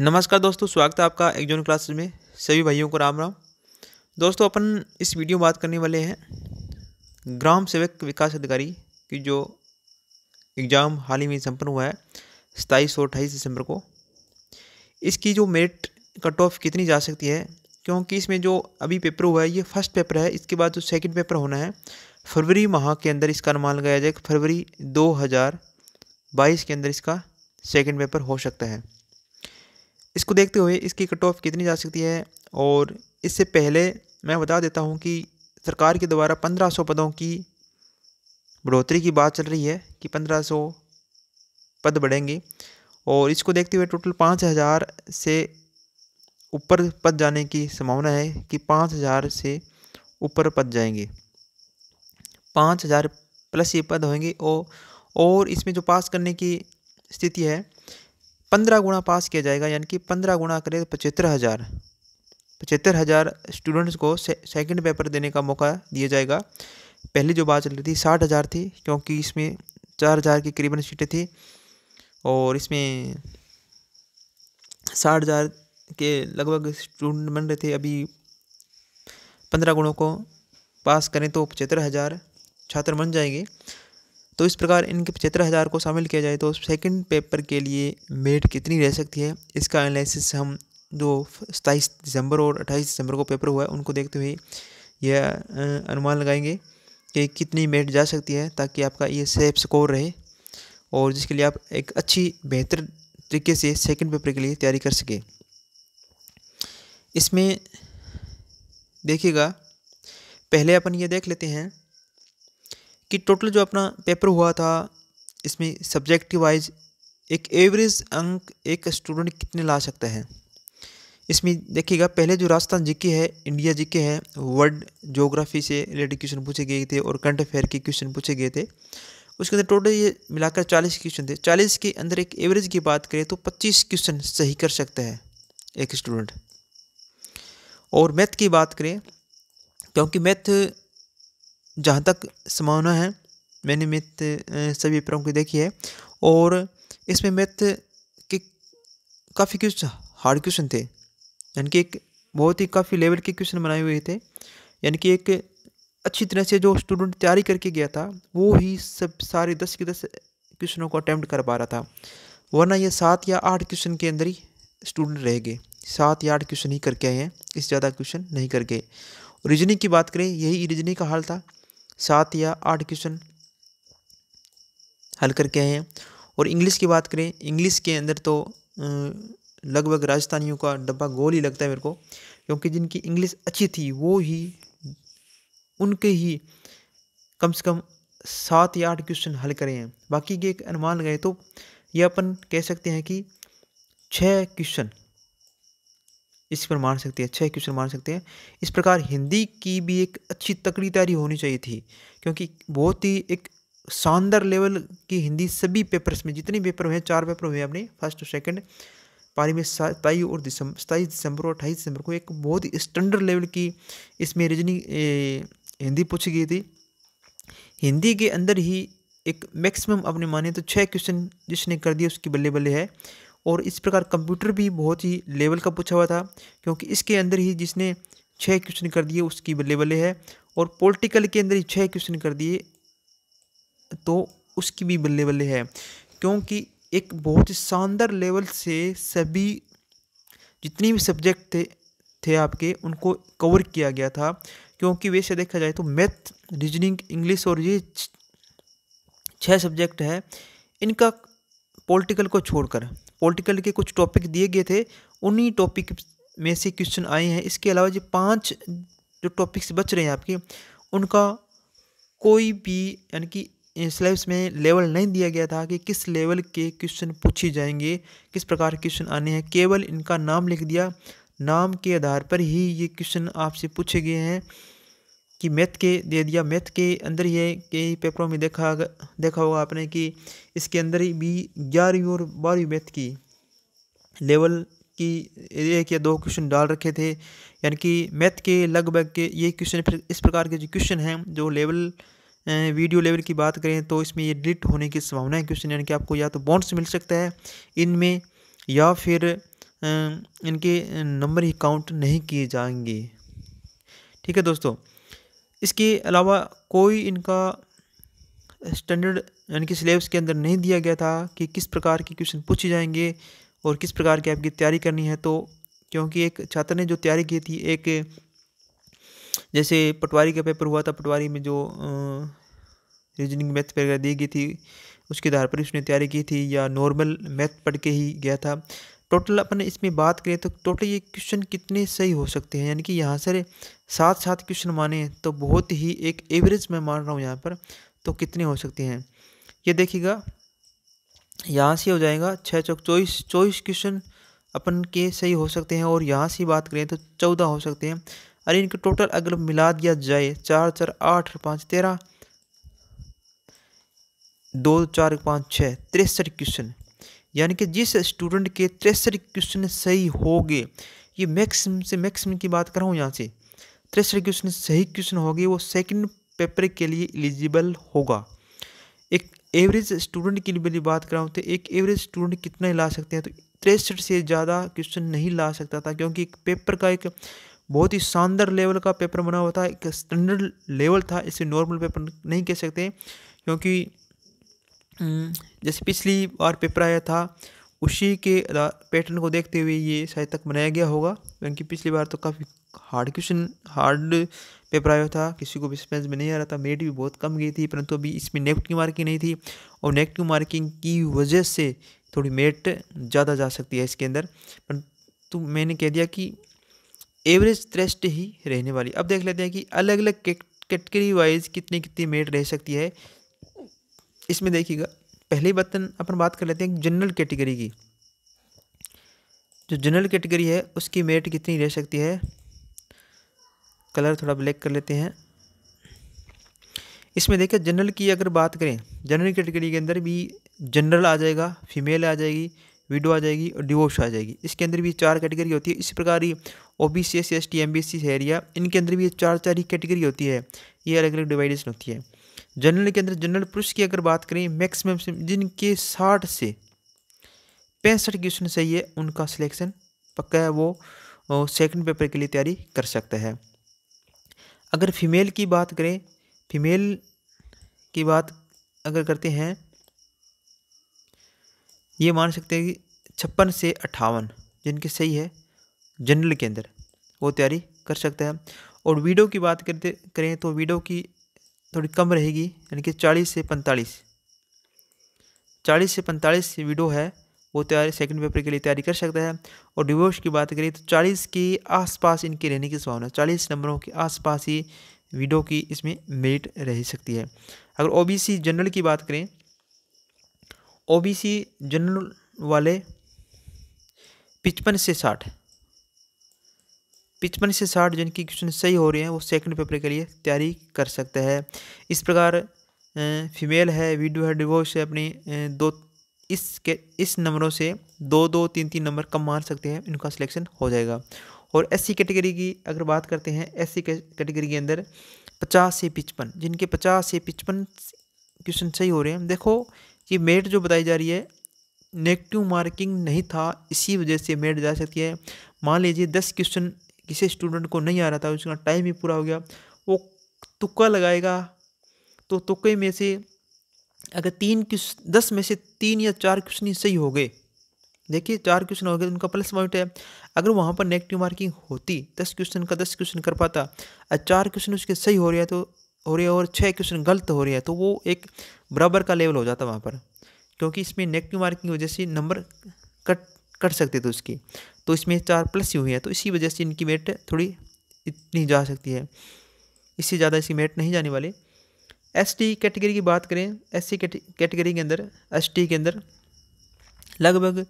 नमस्कार दोस्तों स्वागत है आपका एक्जोन क्लासेस में सभी भाइयों को राम राम दोस्तों अपन इस वीडियो में बात करने वाले हैं ग्राम सेवक विकास अधिकारी की जो एग्ज़ाम हाल ही में संपन्न हुआ है सताईस और अट्ठाईस दिसंबर को इसकी जो मेरिट कट ऑफ कितनी जा सकती है क्योंकि इसमें जो अभी पेपर हुआ है ये फर्स्ट पेपर है इसके बाद जो सेकेंड पेपर होना है फरवरी माह के अंदर इसका अनुमान लगाया जाए फरवरी दो के अंदर इसका सेकेंड पेपर हो सकता है इसको देखते हुए इसकी कट ऑफ कितनी जा सकती है और इससे पहले मैं बता देता हूँ कि सरकार के द्वारा पंद्रह सौ पदों की बढ़ोतरी की बात चल रही है कि पंद्रह सौ पद बढ़ेंगे और इसको देखते हुए टोटल पाँच हज़ार से ऊपर पद जाने की संभावना है कि पाँच हज़ार से ऊपर पद जाएंगे पाँच हज़ार प्लस ये पद होंगे और और इसमें जो पास करने की स्थिति है पंद्रह गुणा पास किया जाएगा यानी कि पंद्रह गुणा करें तो पचहत्तर हज़ार पचहत्तर हज़ार स्टूडेंट्स को से, सेकंड पेपर देने का मौका दिया जाएगा पहली जो बात चल रही थी साठ हज़ार थी क्योंकि इसमें चार हज़ार की करीबन सीटें थी और इसमें साठ हज़ार के लगभग स्टूडेंट बन रहे थे अभी पंद्रह गुणों को पास करें तो पचहत्तर हज़ार छात्र बन जाएंगे तो इस प्रकार इनके पचहत्तर हज़ार को शामिल किया जाए तो सेकंड पेपर के लिए मेट कितनी रह सकती है इसका एनालिसिस हम जो सताईस दिसंबर और अट्ठाईस दिसंबर को पेपर हुआ है उनको देखते हुए यह अनुमान लगाएंगे कि कितनी मेट जा सकती है ताकि आपका ये सेफ स्कोर रहे और जिसके लिए आप एक अच्छी बेहतर तरीके से सेकेंड पेपर के लिए तैयारी कर सकें इसमें देखिएगा पहले अपन ये देख लेते हैं कि टोटल जो अपना पेपर हुआ था इसमें सब्जेक्ट वाइज एक एवरेज अंक एक स्टूडेंट कितने ला सकता है इसमें देखिएगा पहले जो राजस्थान जीके है इंडिया जीके है वर्ल्ड जोग्राफी से रिलेटेड क्वेश्चन पूछे गए थे और करंट अफेयर के क्वेश्चन पूछे गए थे उसके अंदर टोटल ये मिलाकर चालीस क्वेश्चन थे चालीस के अंदर एक एवरेज की बात करें तो पच्चीस क्वेश्चन सही कर सकता है एक स्टूडेंट और मैथ की बात करें क्योंकि मैथ जहाँ तक संभावना है मैंने मित्र सभी पेपरों की देखी है और इसमें मृत के काफ़ी कुछ हार्ड क्वेश्चन थे यानी कि एक बहुत ही काफ़ी लेवल के क्वेश्चन बनाए हुए थे यानी कि एक अच्छी तरह से जो स्टूडेंट तैयारी करके गया था वो ही सब सारे दस के दस क्वेश्चनों को अटैम्प्ट कर पा रहा था वरना ये सात या आठ क्वेश्चन के अंदर ही स्टूडेंट रह गए सात या आठ क्वेश्चन ही करके आए हैं इससे ज़्यादा क्वेश्चन नहीं करके रीजनिंग की बात करें यही रीजनिंग का हाल था सात या आठ क्वेश्चन हल करके आए हैं और इंग्लिश की बात करें इंग्लिश के अंदर तो लगभग राजस्थानियों का डब्बा गोल ही लगता है मेरे को क्योंकि जिनकी इंग्लिश अच्छी थी वो ही उनके ही कम से कम सात या आठ क्वेश्चन हल करे हैं बाकी के एक अनुमान लगाए तो ये अपन कह सकते हैं कि छः क्वेश्चन इस पर मान सकते हैं अच्छा है क्वेश्चन मान सकते हैं इस प्रकार हिंदी की भी एक अच्छी तकड़ी तैयारी होनी चाहिए थी क्योंकि बहुत ही एक शानदार लेवल की हिंदी सभी पेपर्स में जितने पेपर हुए चार पेपर हुए अपने फर्स्ट और सेकेंड पारी में सताई और दिसंबर सताईस दिसंबर और अट्ठाईस दिसंबर को एक बहुत ही स्टैंडर्ड लेवल की इसमें रिजनिंग हिंदी पूछी गई थी हिंदी के अंदर ही एक मैक्सिमम अपने माने तो छः क्वेश्चन जिसने कर दिया उसकी बल्ले बल्ले है और इस प्रकार कंप्यूटर भी बहुत ही लेवल का पूछा हुआ था क्योंकि इसके अंदर ही जिसने छः क्वेश्चन कर दिए उसकी लेवल है और पॉलिटिकल के अंदर ही छः क्वेश्चन कर दिए तो उसकी भी बल्ले है क्योंकि एक बहुत ही शानदार लेवल से सभी जितने भी सब्जेक्ट थे थे आपके उनको कवर किया गया था क्योंकि वैसे देखा जाए तो मैथ रीजनिंग इंग्लिश और ये छः सब्जेक्ट है इनका पॉलिटिकल को छोड़कर पॉलिटिकल के कुछ टॉपिक दिए गए थे उन्हीं टॉपिक में से क्वेश्चन आए हैं इसके अलावा जो पाँच जो टॉपिक्स बच रहे हैं आपके उनका कोई भी यानी कि सिलेबस में लेवल नहीं दिया गया था कि किस लेवल के क्वेश्चन पूछे जाएंगे किस प्रकार क्वेश्चन आने हैं केवल इनका नाम लिख दिया नाम के आधार पर ही ये क्वेश्चन आपसे पूछे गए हैं कि मैथ के दे दिया मैथ के अंदर ही है कई पेपरों में देखा देखा होगा आपने कि इसके अंदर ही भी ग्यारहवीं और बारहवीं मैथ की लेवल की एक या दो क्वेश्चन डाल रखे थे यानी कि मैथ के लगभग के ये क्वेश्चन इस प्रकार के जो क्वेश्चन हैं जो लेवल वीडियो लेवल की बात करें तो इसमें ये डिलीट होने की संभावना है क्वेश्चन यानी कि आपको या तो बॉन्ड्स मिल सकता है इनमें या फिर इनके नंबर ही काउंट नहीं किए जाएंगे ठीक है दोस्तों इसके अलावा कोई इनका स्टैंडर्ड यानी कि सिलेबस के अंदर नहीं दिया गया था कि किस प्रकार के क्वेश्चन पूछे जाएंगे और किस प्रकार की आपकी तैयारी करनी है तो क्योंकि एक छात्र ने जो तैयारी की थी एक जैसे पटवारी का पेपर हुआ था पटवारी में जो रीजनिंग मैथ वगैरह दी गई थी उसके आधार पर उसने तैयारी की थी या नॉर्मल मैथ पढ़ के ही गया था टोटल अपन इसमें बात करें तो टोटल ये क्वेश्चन कितने सही हो सकते हैं यानी कि यहाँ से सात सात क्वेश्चन माने तो बहुत ही एक एवरेज मैं मान रहा हूँ यहाँ पर तो कितने हो सकते हैं ये देखिएगा यहाँ से हो जाएगा छः चौक चौबीस चौबीस क्वेश्चन अपन के सही हो सकते हैं और यहाँ से बात करें तो चौदह हो सकते हैं अरे इनके टोटल अगर मिला दिया जाए चार चार आठ पाँच तेरह दो चार पाँच छः तिरसठ क्वेश्चन यानी कि जिस स्टूडेंट के तिरसठ क्वेश्चन सही हो गए ये मैक्सिमम से मैक्सिमम की बात कर रहा हूँ यहाँ से तिरसठ क्वेश्चन सही क्वेश्चन हो गए वो सेकंड पेपर के लिए एलिजिबल होगा एक एवरेज स्टूडेंट की मेरी बात कर रहा हूँ तो एक एवरेज स्टूडेंट कितना ला सकते हैं तो तिरसठ से ज़्यादा क्वेश्चन नहीं ला सकता था क्योंकि एक पेपर का एक बहुत ही शानदार लेवल का पेपर बना हुआ था एक स्टैंडर्ड लेवल था इसे नॉर्मल पेपर नहीं कह सकते क्योंकि जैसे पिछली बार पेपर आया था उसी के पैटर्न को देखते हुए ये शायद तक बनाया गया होगा क्योंकि पिछली बार तो काफ़ी हार्ड क्वेश्चन हार्ड पेपर आया था किसी को भी स्पेंस में नहीं आ रहा था मेरिट भी बहुत कम गई थी परंतु अभी इसमें नेगेटिव मार्किंग नहीं थी और नेगेटिव मार्किंग की वजह से थोड़ी मेरिट ज़्यादा जा सकती है इसके अंदर परंतु मैंने कह दिया कि एवरेज थ्रेस्ट ही रहने वाली अब देख लेते हैं कि अलग अलग कैटेगरी वाइज कितनी कितनी मेरिट रह सकती है इसमें देखिएगा पहले बर्तन अपन बात कर लेते हैं जनरल कैटेगरी की जो जनरल कैटेगरी है उसकी मेरिट कितनी रह सकती है कलर थोड़ा ब्लैक कर लेते हैं इसमें देखिए जनरल की अगर बात करें जनरल कैटेगरी के अंदर भी जनरल आ जाएगा फीमेल आ जाएगी विडो आ जाएगी और डिवोर्स आ जाएगी इसके अंदर भी चार कैटेगरी होती है इसी प्रकार ही O B C S C S T M B C area इनके अंदर भी चार चार ही कैटेगरी होती है ये अलग अलग डिवाइडेशन होती है जनरल के अंदर जनरल पुरुष की अगर बात करें मैक्सिमम जिनके साठ से पैंसठ क्वेश्चन सही है उनका सिलेक्शन पक्का है वो सेकंड पेपर के लिए तैयारी कर सकता है अगर फीमेल की बात करें फीमेल की बात अगर करते हैं ये मान सकते हैं कि छप्पन से अट्ठावन जिनके सही है जनरल के अंदर वो तैयारी कर सकता है और वीडियो की बात करते करें तो वीडियो की थोड़ी कम रहेगी यानी कि चालीस से पैंतालीस चालीस से पैंतालीस वीडियो है वो तैयारी सेकंड पेपर के लिए तैयारी कर सकता है और डिवोर्स की बात करें तो चालीस के आसपास इनके रहने की संभावना चालीस नंबरों के आसपास ही वीडियो की इसमें मेरिट रह सकती है अगर ओबीसी जनरल की बात करें ओबीसी जनरल वाले पचपन से साठ पचपन से साठ जिनकी क्वेश्चन सही हो रहे हैं वो सेकंड पेपर के लिए तैयारी कर सकते हैं इस प्रकार फीमेल है वीडियो है डिवोर्स है अपनी दो इसके इस नंबरों से दो दो तीन तीन नंबर कम मार सकते हैं इनका सिलेक्शन हो जाएगा और एस कैटेगरी की अगर बात करते हैं एस कैटेगरी के अंदर पचास से पिचपन जिनके पचास से पिचपन क्वेश्चन सही हो रहे हैं देखो कि मेट जो बताई जा रही है नेगेटिव मार्किंग नहीं था इसी वजह से मेट जा सकती है मान लीजिए दस क्वेश्चन किसी स्टूडेंट को नहीं आ रहा था उसका टाइम ही पूरा हो गया वो तुक्का लगाएगा तो तुक्के में से अगर तीन क्वेश्चन दस में से तीन या चार क्वेश्चन ही सही हो गए देखिए चार क्वेश्चन हो गए उनका प्लस पॉइंट है अगर वहाँ पर नेगेटिव मार्किंग होती दस क्वेश्चन का दस क्वेश्चन कर पाता और चार क्वेश्चन उसके सही हो रहे हैं तो हो रहे और छः क्वेश्चन गलत हो रहे हैं तो वो एक बराबर का लेवल हो जाता वहाँ पर क्योंकि इसमें नेगेटिव मार्किंग की वजह से नंबर कट कट सकते थे उसकी तो इसमें चार प्लस ही हुई है तो इसी वजह से इनकी मेट थोड़ी इतनी जा सकती है इससे ज़्यादा इसकी मेट नहीं जाने वाली एस टी कैटेगरी की बात करें एस सी कैटेगरी के अंदर एस टी के अंदर लगभग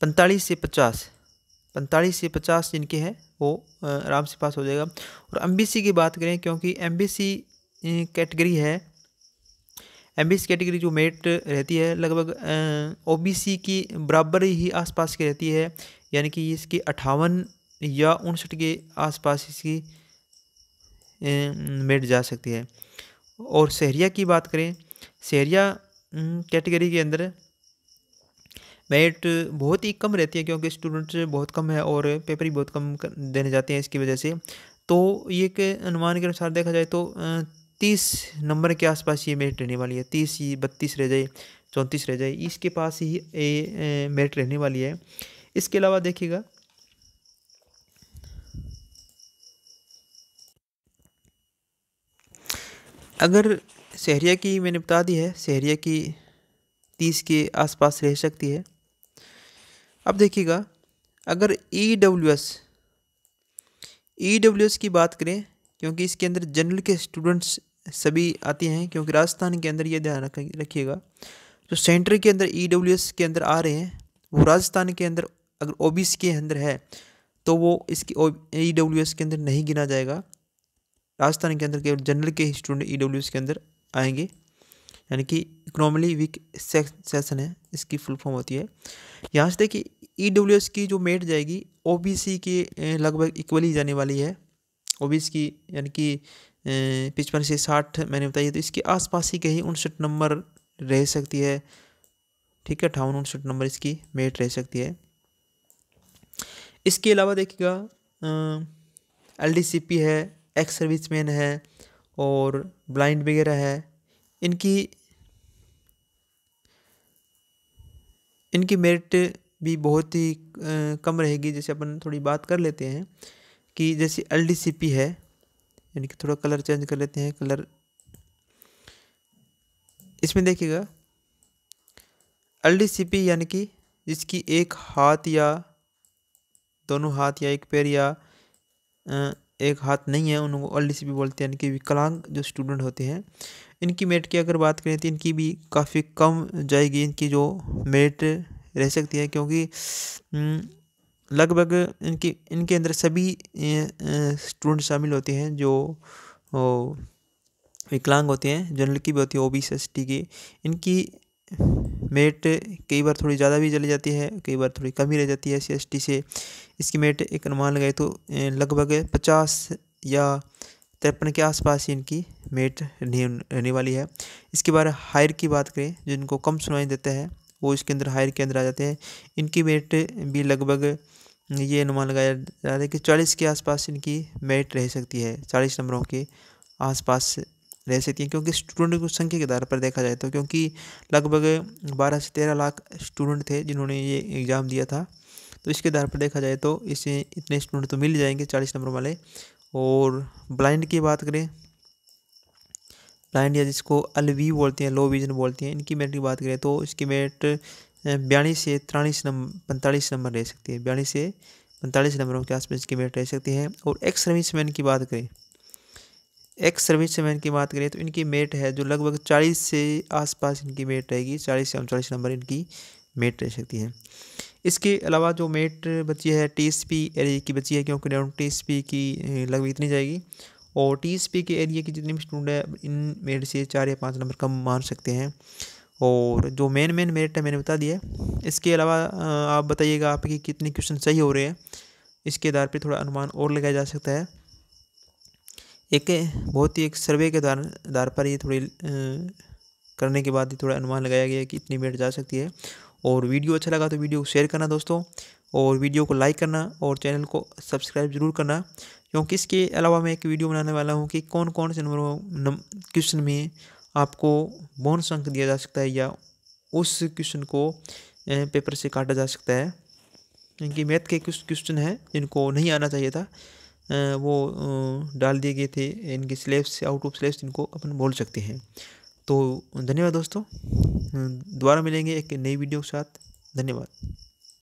पैंतालीस से पचास पैंतालीस से पचास जिनके हैं वो आराम से पास हो जाएगा और एम की बात करें क्योंकि एम कैटेगरी है एम कैटेगरी जो मेरिट रहती है लगभग ओ की बराबर ही आसपास की रहती है यानी कि इसकी अट्ठावन या उनसठ के आसपास इसकी मेट जा सकती है और शहरिया की बात करें शहरिया कैटेगरी के अंदर मेरिट बहुत ही कम रहती है क्योंकि स्टूडेंट्स बहुत कम है और पेपर ही बहुत कम देने जाते हैं इसकी वजह से तो ये के अनुमान के अनुसार देखा जाए तो तीस नंबर के आसपास ये मेरिट रहने वाली है तीस बत्तीस रह जाए चौंतीस रह जाए इसके पास ही ए, मेरिट रहने वाली है इसके अलावा देखिएगा अगर शहरिया की मैंने बता दी है शहरिया की तीस के आसपास रह सकती है अब देखिएगा अगर E W S E W S की बात करें क्योंकि इसके अंदर जनरल के स्टूडेंट्स सभी आती हैं क्योंकि राजस्थान के अंदर ये ध्यान रखिएगा जो सेंटर के अंदर ई e के अंदर आ रहे हैं वो राजस्थान के अंदर अगर ओ के अंदर है तो वो इसकी ई e के अंदर नहीं गिना जाएगा राजस्थान के अंदर केवल जनरल के स्टूडेंट ई e के अंदर आएंगे यानी कि इकोनॉमिकली वीक सेशन है इसकी फुल फॉर्म होती है यहाँ से देखिए ई की जो मेट जाएगी ओ के लगभग इक्वली जाने वाली है ओ की यानी कि पिचपन से साठ मैंने बताया तो इसके आसपास ही कहीं उनसठ नंबर रह सकती है ठीक है अठावन उनसठ नंबर इसकी मेट रह सकती है इसके अलावा देखिएगा एल है एक्स सर्विसमैन है और ब्लाइंड वगैरह है इनकी इनकी मेरिट भी बहुत ही कम रहेगी जैसे अपन थोड़ी बात कर लेते हैं कि जैसे एल है यानी कि थोड़ा कलर चेंज कर लेते हैं कलर इसमें देखिएगा एल यानी कि जिसकी एक हाथ या दोनों हाथ या एक पैर या एक हाथ नहीं है उनको एल डी बोलते हैं यानी कि विकलांग जो स्टूडेंट होते हैं इनकी मेरिट की अगर बात करें तो इनकी भी काफ़ी कम जाएगी इनकी जो मेरिट रह सकती है क्योंकि लगभग इनकी इनके अंदर सभी स्टूडेंट शामिल होते हैं जो विकलांग होते हैं जनरल की भी होती है O B C S T की इनकी मेट कई बार थोड़ी ज़्यादा भी चली जाती है कई बार थोड़ी कम ही रह जाती है सी एस टी से इसकी मेट एक अनुमान लगाए तो लगभग पचास या तिरपन के आसपास ही इनकी मेट रहने वाली है इसके बारे हायर की बात करें जो इनको कम सुनाई देता है वो इसके अंदर हायर के अंदर आ जाते हैं इनकी मेरिट भी लगभग ये अनुमान लगाया जा रहा है कि चालीस के आसपास इनकी मेरिट रह सकती है चालीस नंबरों के आसपास रह सकती है क्योंकि स्टूडेंट की संख्या के आधार पर देखा जाए तो क्योंकि लगभग बारह से तेरह लाख स्टूडेंट थे जिन्होंने ये एग्ज़ाम दिया था तो इसके आधार पर देखा जाए तो इसे इतने स्टूडेंट तो मिल जाएंगे चालीस नंबर वाले और ब्लाइंड की बात करें ब्लाइंड या जिसको अलवी बोलते हैं लो विज़न बोलते हैं इनकी मेरिट की बात करें तो इसकी मेरिट बयालीस से तिरालीस नंबर पैंतालीस नंबर रह सकती है बयालीस से पैंतालीस नंबरों के आसपास इसकी मेरिट रह सकती है और एक्स सर्विस मैन की बात करें एक्स सर्विस मैन की बात करें तो इनकी मेरिट है जो लगभग चालीस से आसपास इनकी मेरिट रहेगी चालीस से उनचालीस नंबर इनकी मेरिट रह सकती है इसके अलावा जो मेट बची है टी एस पी एल की बची है क्योंकि टी एस पी की लगभग इतनी जाएगी और टी एस पी के एरिया के जितने भी स्टूडेंट हैं इन मेरिट से चार या पाँच नंबर कम मान सकते हैं और जो मेन मेन मेरिट है मैंने बता दिया इसके अलावा आप बताइएगा आपके कितने क्वेश्चन सही हो रहे हैं इसके आधार पर थोड़ा अनुमान और लगाया जा सकता है एक बहुत ही एक सर्वे के आधार आधार पर ये थोड़ी करने के बाद ही थोड़ा अनुमान लगाया गया कि इतनी मेरिट जा सकती है और वीडियो अच्छा लगा तो वीडियो को शेयर करना दोस्तों और वीडियो को लाइक करना और चैनल को सब्सक्राइब जरूर करना क्योंकि इसके अलावा मैं एक वीडियो बनाने वाला हूँ कि कौन कौन से नंबरों क्वेश्चन में आपको बोनस अंक दिया जा सकता है या उस क्वेश्चन को पेपर से काटा जा सकता है क्योंकि मैथ के कुछ क्वेश्चन हैं जिनको नहीं आना चाहिए था वो डाल दिए गए थे इनके स्लेब्स से आउट ऑफ स्लेब्स जिनको अपन बोल सकते हैं तो धन्यवाद दोस्तों दोबारा मिलेंगे एक नई वीडियो के साथ धन्यवाद